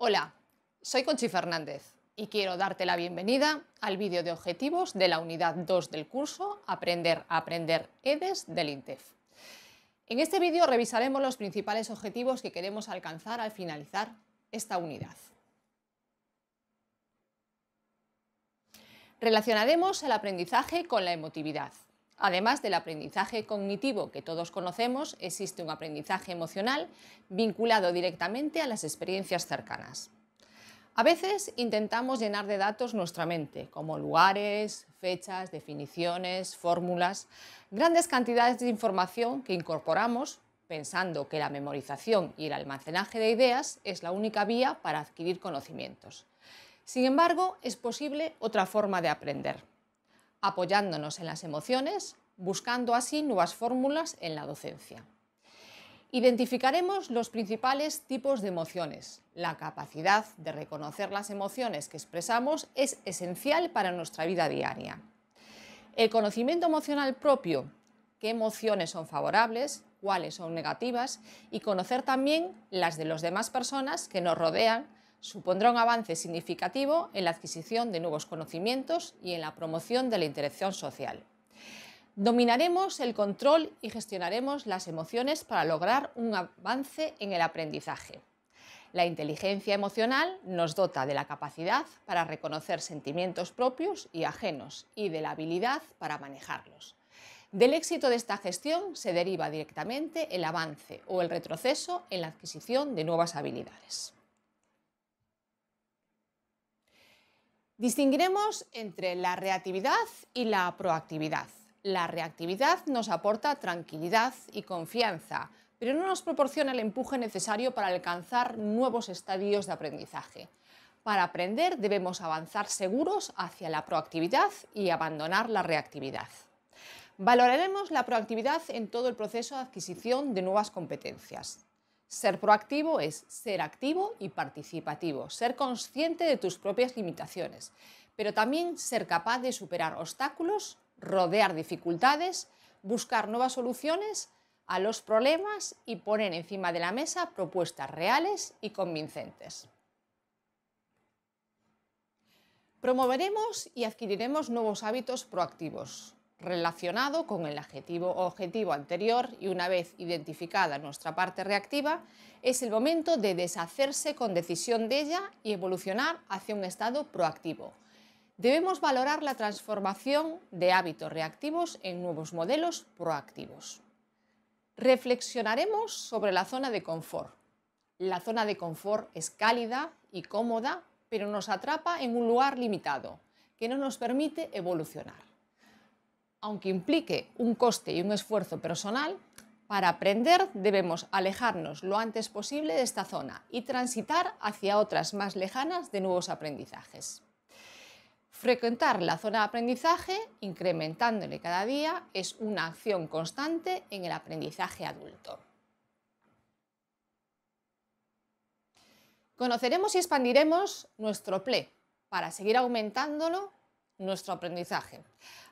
Hola, soy Conchi Fernández y quiero darte la bienvenida al vídeo de objetivos de la unidad 2 del curso Aprender a Aprender EDES del INTEF. En este vídeo revisaremos los principales objetivos que queremos alcanzar al finalizar esta unidad. Relacionaremos el aprendizaje con la emotividad Además del aprendizaje cognitivo que todos conocemos, existe un aprendizaje emocional vinculado directamente a las experiencias cercanas. A veces intentamos llenar de datos nuestra mente, como lugares, fechas, definiciones, fórmulas, grandes cantidades de información que incorporamos pensando que la memorización y el almacenaje de ideas es la única vía para adquirir conocimientos. Sin embargo, es posible otra forma de aprender, apoyándonos en las emociones, buscando así nuevas fórmulas en la docencia. Identificaremos los principales tipos de emociones. La capacidad de reconocer las emociones que expresamos es esencial para nuestra vida diaria. El conocimiento emocional propio, qué emociones son favorables, cuáles son negativas y conocer también las de las demás personas que nos rodean supondrá un avance significativo en la adquisición de nuevos conocimientos y en la promoción de la interacción social. Dominaremos el control y gestionaremos las emociones para lograr un avance en el aprendizaje. La inteligencia emocional nos dota de la capacidad para reconocer sentimientos propios y ajenos y de la habilidad para manejarlos. Del éxito de esta gestión se deriva directamente el avance o el retroceso en la adquisición de nuevas habilidades. Distinguiremos entre la reactividad y la proactividad. La reactividad nos aporta tranquilidad y confianza, pero no nos proporciona el empuje necesario para alcanzar nuevos estadios de aprendizaje. Para aprender debemos avanzar seguros hacia la proactividad y abandonar la reactividad. Valoraremos la proactividad en todo el proceso de adquisición de nuevas competencias. Ser proactivo es ser activo y participativo, ser consciente de tus propias limitaciones, pero también ser capaz de superar obstáculos, rodear dificultades, buscar nuevas soluciones a los problemas y poner encima de la mesa propuestas reales y convincentes. Promoveremos y adquiriremos nuevos hábitos proactivos, relacionado con el adjetivo o objetivo anterior y una vez identificada nuestra parte reactiva, es el momento de deshacerse con decisión de ella y evolucionar hacia un estado proactivo. Debemos valorar la transformación de hábitos reactivos en nuevos modelos proactivos. Reflexionaremos sobre la zona de confort. La zona de confort es cálida y cómoda, pero nos atrapa en un lugar limitado, que no nos permite evolucionar aunque implique un coste y un esfuerzo personal, para aprender debemos alejarnos lo antes posible de esta zona y transitar hacia otras más lejanas de nuevos aprendizajes. Frecuentar la zona de aprendizaje, incrementándole cada día, es una acción constante en el aprendizaje adulto. Conoceremos y expandiremos nuestro PLE para seguir aumentándolo nuestro aprendizaje.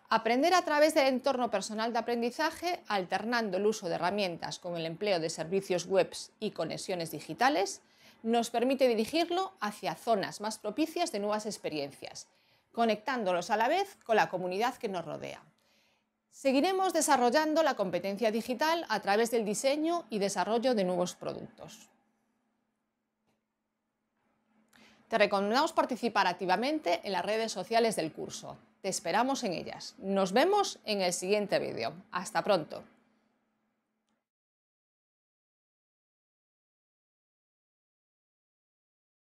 Aprender a través del entorno personal de aprendizaje, alternando el uso de herramientas con el empleo de servicios web y conexiones digitales, nos permite dirigirlo hacia zonas más propicias de nuevas experiencias, conectándolos a la vez con la comunidad que nos rodea. Seguiremos desarrollando la competencia digital a través del diseño y desarrollo de nuevos productos. Te recomendamos participar activamente en las redes sociales del curso. Te esperamos en ellas. Nos vemos en el siguiente vídeo. Hasta pronto.